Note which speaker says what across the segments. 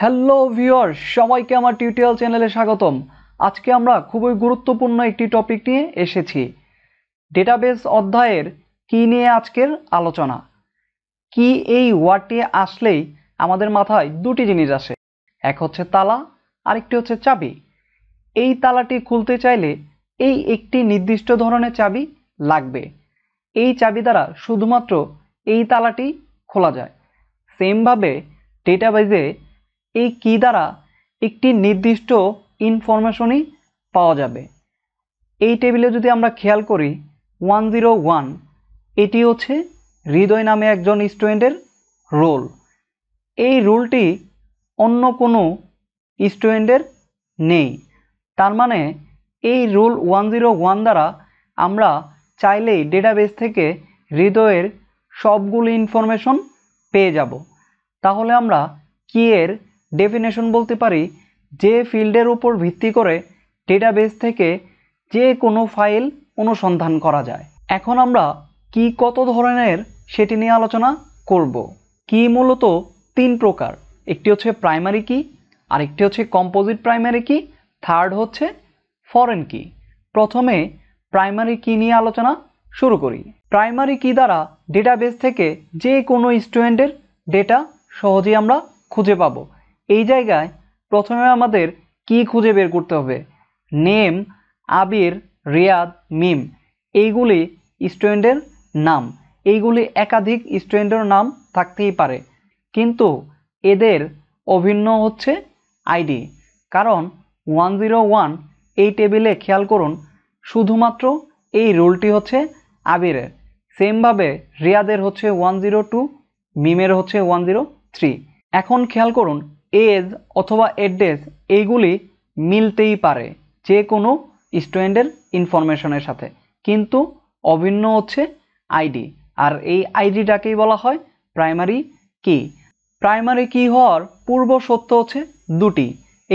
Speaker 1: hello viewer সবাইকে আমার tutorial চ্যানেলে স্বাগতম আজকে আমরা খুবই গুরুত্বপূর্ণ একটি টপিক নিয়ে এসেছি ডেটাবেস অধ্যায়ের কি নিয়ে আজকের আলোচনা কি এই ওয়ার্ডটি আসলেই আমাদের মাথায় দুটি জিনিস আসে এক হচ্ছে তালা আরেকটি হচ্ছে চাবি এই তালাটি খুলতে চাইলে এই একটি নির্দিষ্ট ধরনের চাবি লাগবে এই চাবি দ্বারা শুধুমাত্র এই তালাটি খোলা যায় সেমভাবে ডেটাবেজে এই কি দ্বারা একটি নির্দিষ্ট ইনফরমেশনই পাওয়া যাবে এই টেবিলে যদি আমরা খেয়াল করি ওয়ান জিরো ওয়ান এটি হচ্ছে হৃদয় নামে একজন স্টুডেন্টের রোল এই রোলটি অন্য কোনো স্টুডেন্টের নেই তার মানে এই রোল ওয়ান জিরো ওয়ান দ্বারা আমরা চাইলেই ডেটাবেস থেকে হৃদয়ের সবগুলো ইনফরমেশন পেয়ে যাব তাহলে আমরা কি এর ডেফিনেশন বলতে পারি যে ফিল্ডের উপর ভিত্তি করে ডেটাবেস থেকে যে কোনো ফাইল অনুসন্ধান করা যায় এখন আমরা কি কত ধরনের সেটি নিয়ে আলোচনা করব কি মূলত তিন প্রকার একটি হচ্ছে প্রাইমারি কি আরেকটি হচ্ছে কম্পোজিট প্রাইমারি কি থার্ড হচ্ছে ফরেন কি প্রথমে প্রাইমারি কি নিয়ে আলোচনা শুরু করি প্রাইমারি কি দ্বারা ডেটাবেস থেকে যে কোনো স্টুডেন্টের ডেটা সহজেই আমরা খুঁজে পাবো এই জায়গায় প্রথমে আমাদের কি খুঁজে বের করতে হবে নেম আবির রিয়াদ মিম এইগুলি স্টুডেন্টের নাম এইগুলি একাধিক স্টুডেন্টের নাম থাকতেই পারে কিন্তু এদের অভিন্ন হচ্ছে আইডি কারণ ওয়ান জিরো ওয়ান এই টেবিলে খেয়াল করুন শুধুমাত্র এই রোলটি হচ্ছে আবিরের সেমভাবে রিয়াদের হচ্ছে ওয়ান জিরো টু মিমের হচ্ছে ওয়ান জিরো থ্রি এখন খেয়াল করুন এজ অথবা অ্যাড্রেস এইগুলি মিলতেই পারে যে কোনো স্টুডেন্টের ইনফরমেশনের সাথে কিন্তু অভিন্ন হচ্ছে আইডি আর এই আইডিটাকেই বলা হয় প্রাইমারি কি প্রাইমারি কি হওয়ার পূর্ব সত্য হচ্ছে দুটি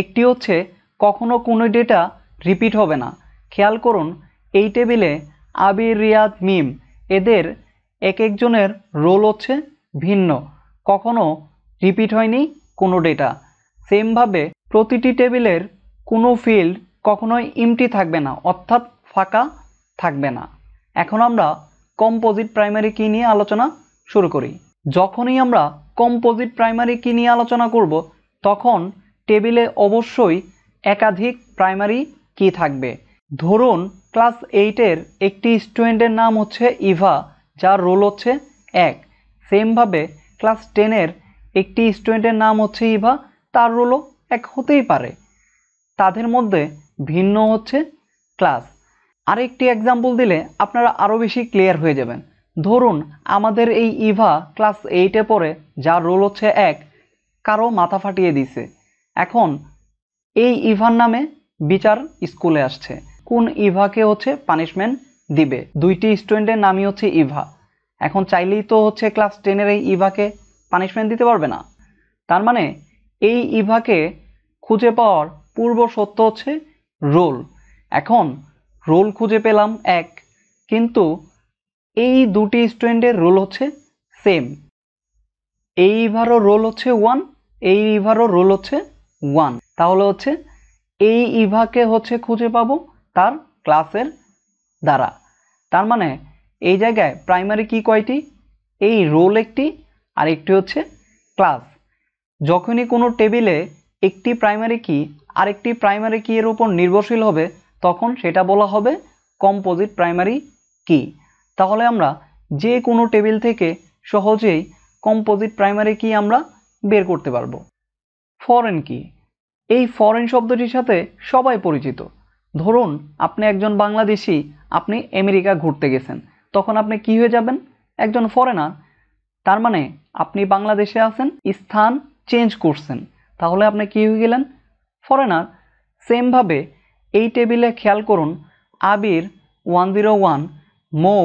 Speaker 1: একটি হচ্ছে কখনো কোনো ডেটা রিপিট হবে না খেয়াল করুন এই টেবিলে আবির রিয়াদ মিম এদের এক একজনের রোল হচ্ছে ভিন্ন কখনো রিপিট হয়নি কোনো ডেটা সেমভাবে প্রতিটি টেবিলের কোনো ফিল্ড কখনোই ইমটি থাকবে না অর্থাৎ ফাঁকা থাকবে না এখন আমরা কম্পোজিট প্রাইমারি কি নিয়ে আলোচনা শুরু করি যখনই আমরা কম্পোজিট প্রাইমারি কি নিয়ে আলোচনা করব তখন টেবিলে অবশ্যই একাধিক প্রাইমারি কি থাকবে ধরুন ক্লাস এইটের একটি স্টুডেন্টের নাম হচ্ছে ইভা যার রোল হচ্ছে এক সেমভাবে ক্লাস টেনের একটি স্টুডেন্টের নাম হচ্ছে ইভা তার রোলও এক হতেই পারে তাদের মধ্যে ভিন্ন হচ্ছে ক্লাস আরেকটি এক্সাম্পল দিলে আপনারা আরও বেশি ক্লিয়ার হয়ে যাবেন ধরুন আমাদের এই ইভা ক্লাস এইটে পড়ে যার রোল হচ্ছে এক কারো মাথা ফাটিয়ে দিছে এখন এই ইভার নামে বিচার স্কুলে আসছে কোন ইভাকে হচ্ছে পানিশমেন্ট দিবে দুইটি স্টুডেন্টের নামই হচ্ছে ইভা এখন চাইলেই তো হচ্ছে ক্লাস টেনের এই ইভাকে পানিশমেন্ট দিতে পারবে না তার মানে এই ইভাকে খুঁজে পাওয়ার পূর্ব সত্য হচ্ছে রোল এখন রোল খুঁজে পেলাম এক কিন্তু এই দুটি স্টুডেন্টের রোল হচ্ছে সেম এই ইভারও রোল হচ্ছে ওয়ান এই ইভারও রোল হচ্ছে ওয়ান তাহলে হচ্ছে এই ইভাকে হচ্ছে খুঁজে পাবো তার ক্লাসের দ্বারা তার মানে এই জায়গায় প্রাইমারি কি কয়টি এই রোল একটি আর একটি হচ্ছে ক্লাস যখনই কোনো টেবিলে একটি প্রাইমারি কি আরেকটি প্রাইমারি কি এর উপর নির্ভরশীল হবে তখন সেটা বলা হবে কম্পোজিট প্রাইমারি কি তাহলে আমরা যে কোনো টেবিল থেকে সহজেই কম্পোজিট প্রাইমারি কি আমরা বের করতে পারবো ফরেন কি এই ফরেন শব্দটির সাথে সবাই পরিচিত ধরুন আপনি একজন বাংলাদেশি আপনি আমেরিকা ঘুরতে গেছেন তখন আপনি কি হয়ে যাবেন একজন ফরেনার তার মানে আপনি বাংলাদেশে আছেন স্থান চেঞ্জ করছেন তাহলে আপনি কী হয়ে গেলেন ফরেনার সেমভাবে এই টেবিলে খেয়াল করুন Abir one zero one Mou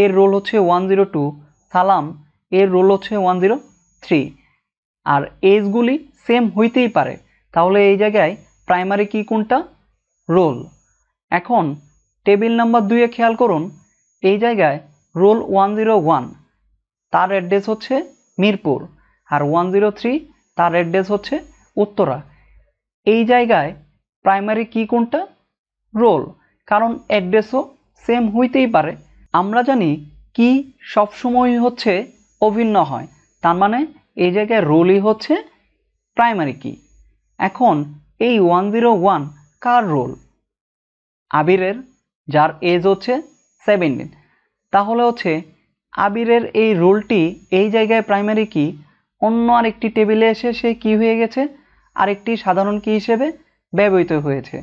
Speaker 1: এর রোল হচ্ছে ওয়ান জিরো টু সালাম এর রোল হচ্ছে ওয়ান জিরো থ্রি আর এজগুলি সেম হইতেই পারে তাহলে এই জায়গায় প্রাইমারি কি কোনটা রোল এখন টেবিল নাম্বার দুইয়ে খেয়াল করুন এই জায়গায় রোল ওয়ান জিরো ওয়ান তার অ্যাড্রেস হচ্ছে মিরপুর আর ওয়ান জিরো থ্রি তার অ্যাড্রেস হচ্ছে উত্তরা এই জায়গায় প্রাইমারি কি কোনটা রোল কারণ অ্যাড্রেসও সেম হইতেই পারে আমরা জানি কি সবসময় হচ্ছে অভিন্ন হয় তার মানে এই জায়গায় রোলই হচ্ছে প্রাইমারি কি এখন এই ওয়ান জিরো ওয়ান কার রোল আবিরের যার এজ হচ্ছে সেভেন্টিন তাহলে হচ্ছে আবিরের এই রোলটি এই জায়গায় প্রাইমারি কি অন্য আরেকটি টেবিলে এসে সে কি হয়ে গেছে আরেকটি সাধারণ কি হিসেবে ব্যবহৃত হয়েছে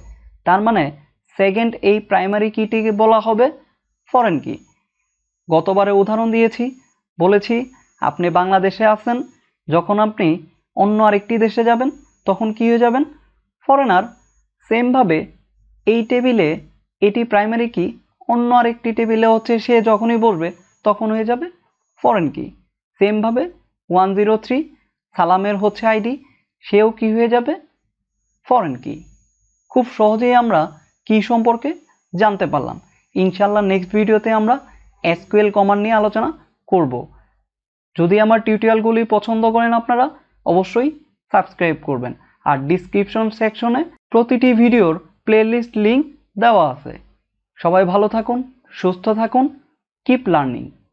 Speaker 1: তার মানে সেকেন্ড এই প্রাইমারি কিটিকে বলা হবে ফরেন কি গতবারে উদাহরণ দিয়েছি বলেছি আপনি বাংলাদেশে আসেন যখন আপনি অন্য আরেকটি দেশে যাবেন তখন কি হয়ে যাবেন ফরেনার সেমভাবে এই টেবিলে এটি প্রাইমারি কি অন্য আরেকটি টেবিলে হচ্ছে সে যখনই বলবে তখন হয়ে যাবে ফরেন কি সেমভাবে ওয়ান জিরো থ্রি সালামের হচ্ছে আইডি সেও কি হয়ে যাবে ফরেন কি খুব সহজেই আমরা কি সম্পর্কে জানতে পারলাম ইনশাল্লাহ নেক্সট ভিডিওতে আমরা এসকিউএল কমান্ড নিয়ে আলোচনা করব যদি আমার টিউটোরিয়ালগুলি পছন্দ করেন আপনারা অবশ্যই সাবস্ক্রাইব করবেন আর ডিসক্রিপশন সেকশনে প্রতিটি ভিডিওর প্লেলিস্ট লিঙ্ক দেওয়া আছে সবাই ভালো থাকুন সুস্থ থাকুন keep learning